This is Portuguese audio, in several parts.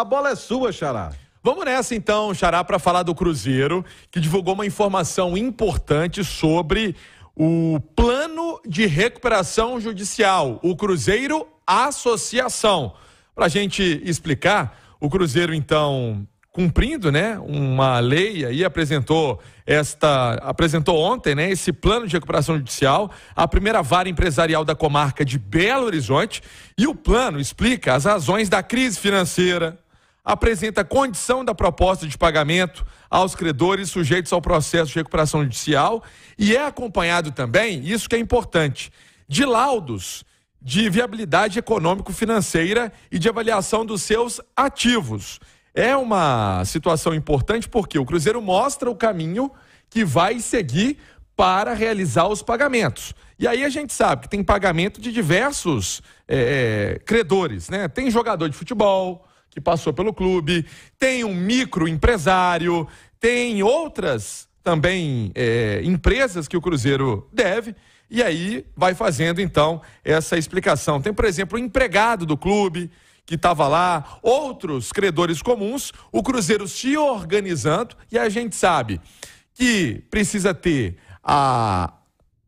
A bola é sua, Xará. Vamos nessa então, Xará, para falar do Cruzeiro, que divulgou uma informação importante sobre o plano de recuperação judicial, o Cruzeiro Associação. Para a gente explicar, o Cruzeiro então cumprindo, né, uma lei aí apresentou esta apresentou ontem, né, esse plano de recuperação judicial à primeira vara empresarial da comarca de Belo Horizonte e o plano explica as razões da crise financeira, apresenta condição da proposta de pagamento aos credores sujeitos ao processo de recuperação judicial e é acompanhado também, isso que é importante, de laudos de viabilidade econômico-financeira e de avaliação dos seus ativos. É uma situação importante porque o Cruzeiro mostra o caminho que vai seguir para realizar os pagamentos. E aí a gente sabe que tem pagamento de diversos é, credores, né? Tem jogador de futebol, que passou pelo clube, tem um microempresário, tem outras também é, empresas que o Cruzeiro deve. E aí vai fazendo então essa explicação. Tem, por exemplo, o empregado do clube que estava lá, outros credores comuns, o Cruzeiro se organizando e a gente sabe que precisa ter a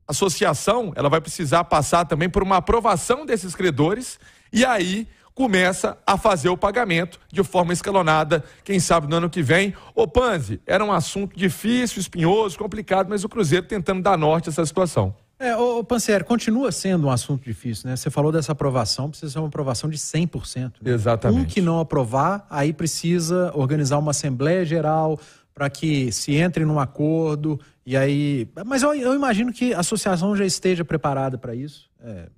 associação, ela vai precisar passar também por uma aprovação desses credores e aí começa a fazer o pagamento de forma escalonada, quem sabe no ano que vem. Ô Panzi, era um assunto difícil, espinhoso, complicado, mas o Cruzeiro tentando dar norte a essa situação. É, ô, ô Panzer, continua sendo um assunto difícil, né? Você falou dessa aprovação, precisa ser uma aprovação de 100%. Né? Exatamente. Um que não aprovar, aí precisa organizar uma Assembleia Geral para que se entre num acordo e aí... Mas eu, eu imagino que a associação já esteja preparada para isso. É,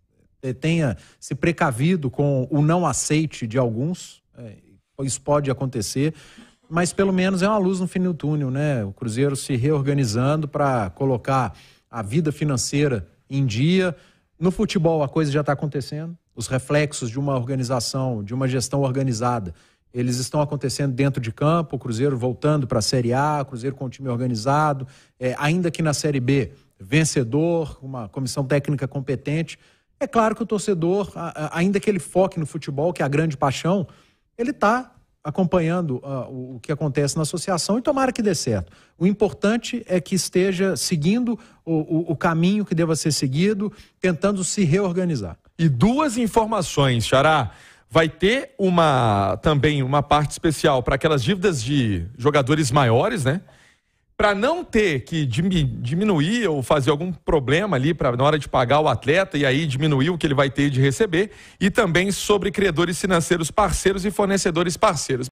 eh, tenha se precavido com o não aceite de alguns. Eh, isso pode acontecer, mas pelo menos é uma luz no fim do túnel, né? O Cruzeiro se reorganizando para colocar a vida financeira em dia. No futebol a coisa já está acontecendo. Os reflexos de uma organização, de uma gestão organizada, eles estão acontecendo dentro de campo. O Cruzeiro voltando para a Série A, o Cruzeiro com o time organizado, é, ainda que na Série B vencedor, uma comissão técnica competente. É claro que o torcedor, ainda que ele foque no futebol, que é a grande paixão, ele está acompanhando uh, o que acontece na associação e tomara que dê certo. O importante é que esteja seguindo o, o, o caminho que deva ser seguido, tentando se reorganizar. E duas informações, Xará. Vai ter uma também uma parte especial para aquelas dívidas de jogadores maiores, né? para não ter que diminuir ou fazer algum problema ali pra, na hora de pagar o atleta e aí diminuir o que ele vai ter de receber, e também sobre credores financeiros parceiros e fornecedores parceiros.